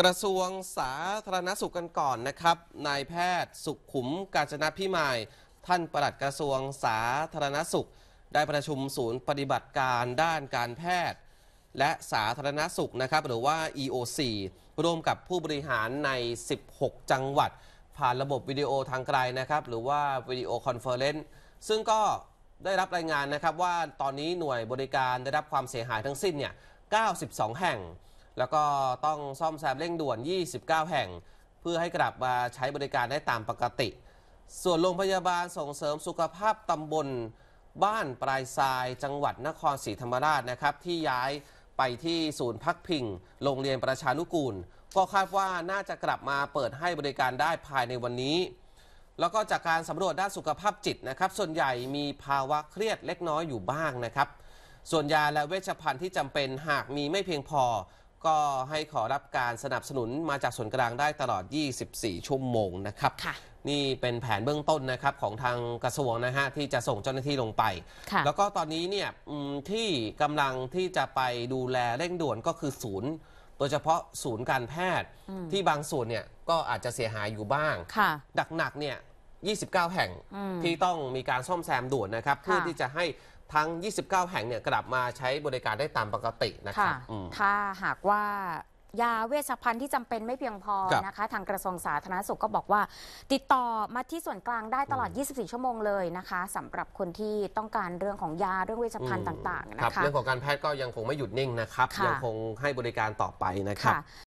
กระทรวงสาธารณสุขกันก่อนนะครับนายแพทย์สุขขุมกาญจนพิมายท่านปลัดกระทรวงสาธารณสุข ได้ประชุมศูนย์ปฏิบัติการด้านการแพทย์ และสาธารณสุขนะครับ หรือว่า EOC ร่วมกับผู้บริหารใน 16 จังหวัด ผ่านระบบวิดีโอทางไกลนะครับ หรือว่าวิดีโอคอนเฟอเรนซ์ซึ่งก็ได้รับรายงานนะครับว่าตอนนี้หน่วยบริการได้รับความเสียหายทั้งสิ้นเนี่ย 92 แห่งแล้วก็ต้องซ่อมแซมเร่งด่วน 29 แห่ง เพื่อให้กลับมาใช้บริการได้ตามปกติ ส่วนโรงพยาบาลส่งเสริมสุขภาพตำบล บ้านปลายทราย จังหวัดนครศรีธรรมราชนะครับ ที่ย้ายไปที่ศูนย์พักพิง โรงเรียนประชานุกูล ก็คาดว่าน่าจะกลับมาเปิดให้บริการได้ภายในวันนี้ แล้วก็จากการสำรวจด้านสุขภาพจิตนะครับ ส่วนใหญ่มีภาวะเครียดเล็กน้อยอยู่บ้างนะครับ ส่วนยาและเวชภัณฑ์ที่จำเป็นหากมีไม่เพียงพอก็ให้ขอรับการสนับสนุนมาจากส่วนกลางได้ตลอด 24 ชั่วโมงนะครับ นี่เป็นแผนเบื้องต้นนะครับของทางกระทรวงนะฮะที่จะส่งเจ้าหน้าที่ลงไป แล้วก็ตอนนี้เนี่ยที่กำลังที่จะไปดูแลเร่งด่วนก็คือศูนย์ โดยเฉพาะศูนย์การแพทย์ที่บางส่วนเนี่ยก็อาจจะเสียหายอยู่บ้างหนักๆเนี่ย 29 แห่งที่ต้องมีการซ่อมแซมด่วนนะครับเพื่อที่จะให้ทั้ง 29 แห่ง เนี่ยกลับมาใช้บริการได้ตามปกติ นะครับถ้าหากว่ายาเวชภัณฑ์ที่จำเป็นไม่เพียงพอ นะคะ ทางกระทรวงสาธารณสุขก็บอกว่าติดต่อมาที่ส่วนกลางได้ตลอด 24 ชั่วโมงเลยนะคะสำหรับคนที่ต้องการเรื่องของยา เรื่องเวชภัณฑ์ต่างๆ นะคะเรื่องของการแพทย์ก็ยังคงไม่หยุดนิ่งนะครับ ยังคงให้บริการต่อไปนะครับ